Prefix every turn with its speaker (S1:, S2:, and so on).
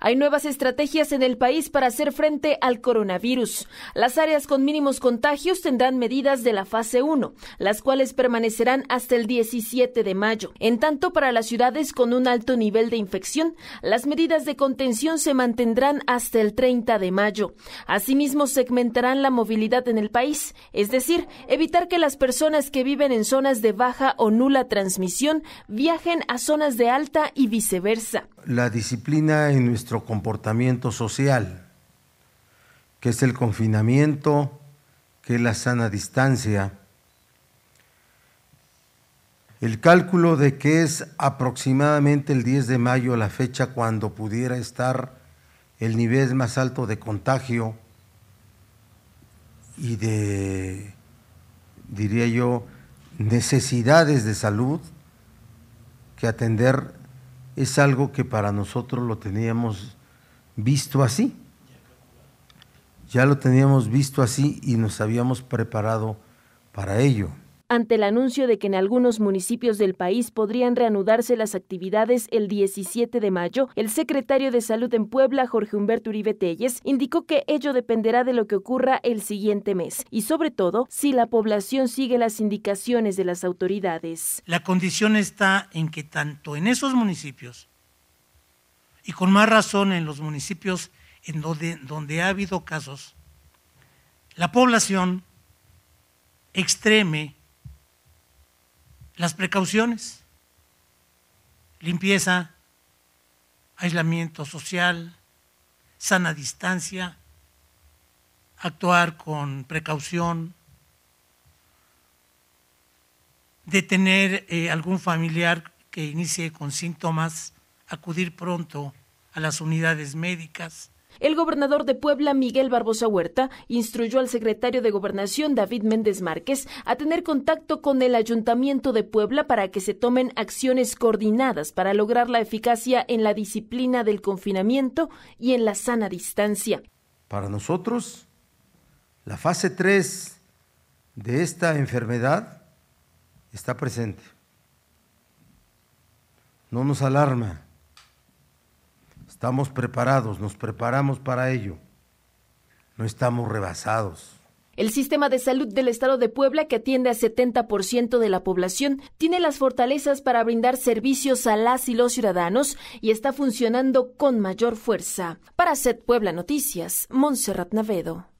S1: Hay nuevas estrategias en el país para hacer frente al coronavirus. Las áreas con mínimos contagios tendrán medidas de la fase 1, las cuales permanecerán hasta el 17 de mayo. En tanto, para las ciudades con un alto nivel de infección, las medidas de contención se mantendrán hasta el 30 de mayo. Asimismo, segmentarán la movilidad en el país, es decir, evitar que las personas que viven en zonas de baja o nula transmisión viajen a zonas de alta y viceversa
S2: la disciplina en nuestro comportamiento social, que es el confinamiento, que es la sana distancia, el cálculo de que es aproximadamente el 10 de mayo la fecha cuando pudiera estar el nivel más alto de contagio y de, diría yo, necesidades de salud que atender es algo que para nosotros lo teníamos visto así. Ya lo teníamos visto así y nos habíamos preparado para ello
S1: ante el anuncio de que en algunos municipios del país podrían reanudarse las actividades el 17 de mayo, el secretario de Salud en Puebla, Jorge Humberto Uribe Telles, indicó que ello dependerá de lo que ocurra el siguiente mes y sobre todo si la población sigue las indicaciones de las autoridades.
S3: La condición está en que tanto en esos municipios y con más razón en los municipios en donde, donde ha habido casos, la población extreme las precauciones, limpieza, aislamiento social, sana distancia, actuar con precaución, detener eh, algún familiar que inicie con síntomas, acudir pronto a las unidades médicas,
S1: el gobernador de Puebla, Miguel Barbosa Huerta, instruyó al secretario de Gobernación, David Méndez Márquez, a tener contacto con el Ayuntamiento de Puebla para que se tomen acciones coordinadas para lograr la eficacia en la disciplina del confinamiento y en la sana distancia.
S2: Para nosotros, la fase 3 de esta enfermedad está presente. No nos alarma Estamos preparados, nos preparamos para ello. No estamos rebasados.
S1: El sistema de salud del Estado de Puebla, que atiende a 70% de la población, tiene las fortalezas para brindar servicios a las y los ciudadanos y está funcionando con mayor fuerza. Para Set Puebla Noticias, Montserrat Navedo.